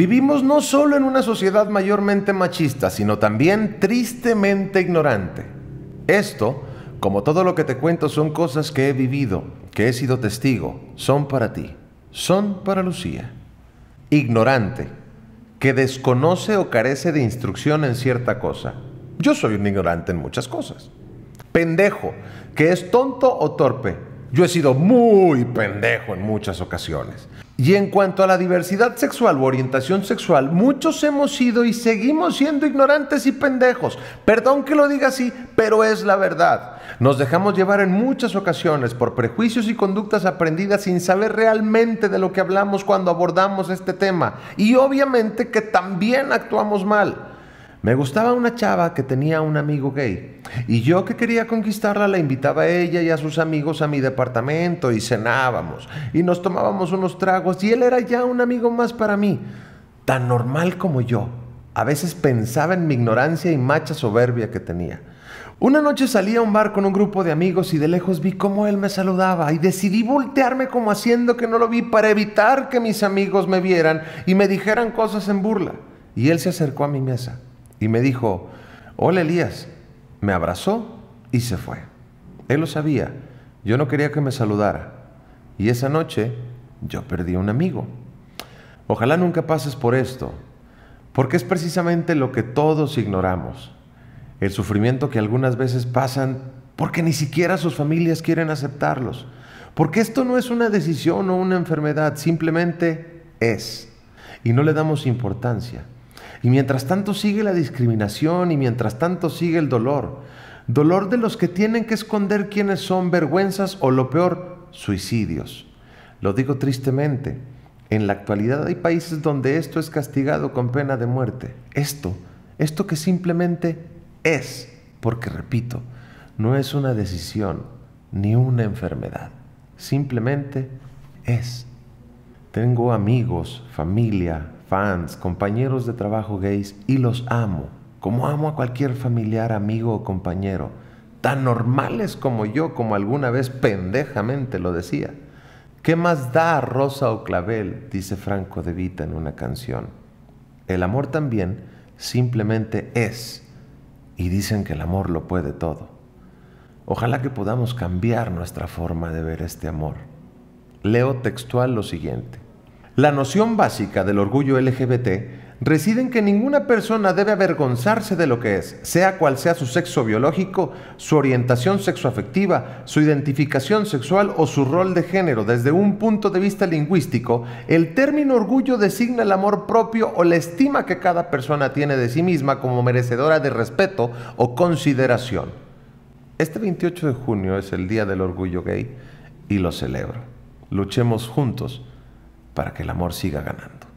Vivimos no solo en una sociedad mayormente machista, sino también tristemente ignorante. Esto, como todo lo que te cuento, son cosas que he vivido, que he sido testigo, son para ti, son para Lucía. Ignorante, que desconoce o carece de instrucción en cierta cosa. Yo soy un ignorante en muchas cosas. Pendejo, que es tonto o torpe. Yo he sido muy pendejo en muchas ocasiones. Y en cuanto a la diversidad sexual o orientación sexual, muchos hemos sido y seguimos siendo ignorantes y pendejos. Perdón que lo diga así, pero es la verdad. Nos dejamos llevar en muchas ocasiones por prejuicios y conductas aprendidas sin saber realmente de lo que hablamos cuando abordamos este tema. Y obviamente que también actuamos mal. Me gustaba una chava que tenía un amigo gay y yo que quería conquistarla la invitaba a ella y a sus amigos a mi departamento y cenábamos y nos tomábamos unos tragos y él era ya un amigo más para mí, tan normal como yo. A veces pensaba en mi ignorancia y macha soberbia que tenía. Una noche salí a un bar con un grupo de amigos y de lejos vi cómo él me saludaba y decidí voltearme como haciendo que no lo vi para evitar que mis amigos me vieran y me dijeran cosas en burla. Y él se acercó a mi mesa y me dijo, hola Elías. Me abrazó y se fue. Él lo sabía, yo no quería que me saludara. Y esa noche yo perdí un amigo. Ojalá nunca pases por esto, porque es precisamente lo que todos ignoramos. El sufrimiento que algunas veces pasan porque ni siquiera sus familias quieren aceptarlos. Porque esto no es una decisión o una enfermedad, simplemente es. Y no le damos importancia. Y mientras tanto sigue la discriminación y mientras tanto sigue el dolor. Dolor de los que tienen que esconder quiénes son, vergüenzas o lo peor, suicidios. Lo digo tristemente, en la actualidad hay países donde esto es castigado con pena de muerte. Esto, esto que simplemente es, porque repito, no es una decisión ni una enfermedad, simplemente es. Tengo amigos, familia, fans, compañeros de trabajo gays y los amo, como amo a cualquier familiar, amigo o compañero, tan normales como yo, como alguna vez pendejamente lo decía. ¿Qué más da rosa o clavel? dice Franco de Vita en una canción. El amor también simplemente es, y dicen que el amor lo puede todo. Ojalá que podamos cambiar nuestra forma de ver este amor. Leo textual lo siguiente. La noción básica del orgullo LGBT reside en que ninguna persona debe avergonzarse de lo que es, sea cual sea su sexo biológico, su orientación sexoafectiva, su identificación sexual o su rol de género. Desde un punto de vista lingüístico, el término orgullo designa el amor propio o la estima que cada persona tiene de sí misma como merecedora de respeto o consideración. Este 28 de junio es el Día del Orgullo Gay y lo celebro luchemos juntos para que el amor siga ganando.